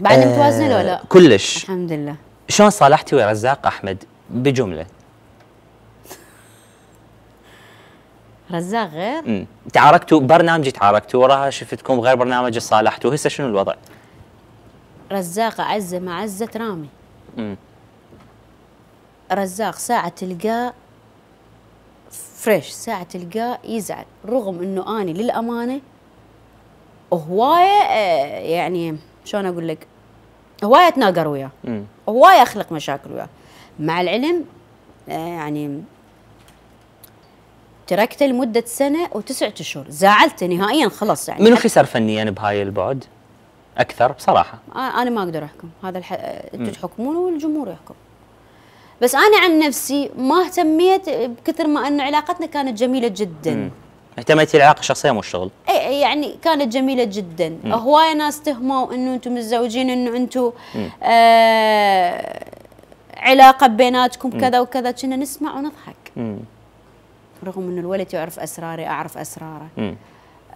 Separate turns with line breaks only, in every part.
بعد آه متوازنه لو لا؟ كلش الحمد لله شلون صالحتي ويا رزاق احمد بجمله؟ رزاق غير؟ امم تعاركتوا برنامجي تعاركتوا وراها شفتكم غير برنامج صالحتوا هسه شنو الوضع؟ رزاق اعزه مع عزه رامي امم رزاق ساعة تلقاه فريش ساعة تلقاه يزعل رغم انه اني للامانة هواية آه، يعني شلون اقول لك هوايه اتناقر وياه هوايه اخلق مشاكل وياه مع العلم آه، يعني تركته لمده سنه وتسعة اشهر زعلته نهائيا خلص يعني منو خسر فنيا بهاي البعد؟ اكثر بصراحه آه، انا ما اقدر احكم هذا الح... انتم آه، تحكمون والجمهور يحكم بس انا عن نفسي ما اهتميت بكثر ما ان علاقتنا كانت جميله جدا مم. اهتميتي العلاقه الشخصيه مو الشغل اي يعني كانت جميله جدا هوايه ناس تهموا انه انتم متزوجين انه انتم آه علاقه بيناتكم كذا وكذا كنا نسمع ونضحك مم. رغم انه الولد يعرف اسراري اعرف اسراره مم.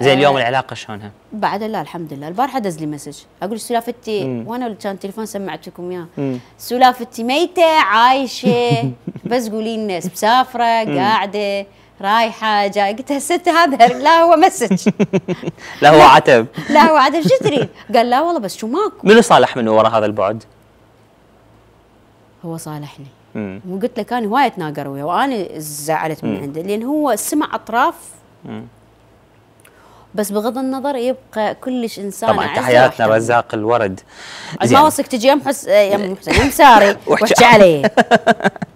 زين اليوم آه العلاقه شلونها؟ بعد لا الحمد لله البارحه دز لي مسج اقول سلافتي وانا كان تليفون سمعتكم اياه سلافتي ميته عايشه بس قولي لنا مسافره قاعده رايحه جاي قلت الست هذا لا هو مسج لا هو عتب لا هو عتب شو تريد؟ قال لا والله بس شو ماكو منو صالح من وراء هذا البعد؟ هو صالحني وقلت له كان هوايه اتناقر وياه وانا زعلت من عنده لان هو سمع اطراف مم. بس بغض النظر يبقى كلش انسان طبعا تحياتنا رزاق الورد ما وصلك تجي يا محس يا محسن يا مساري وحكي عليه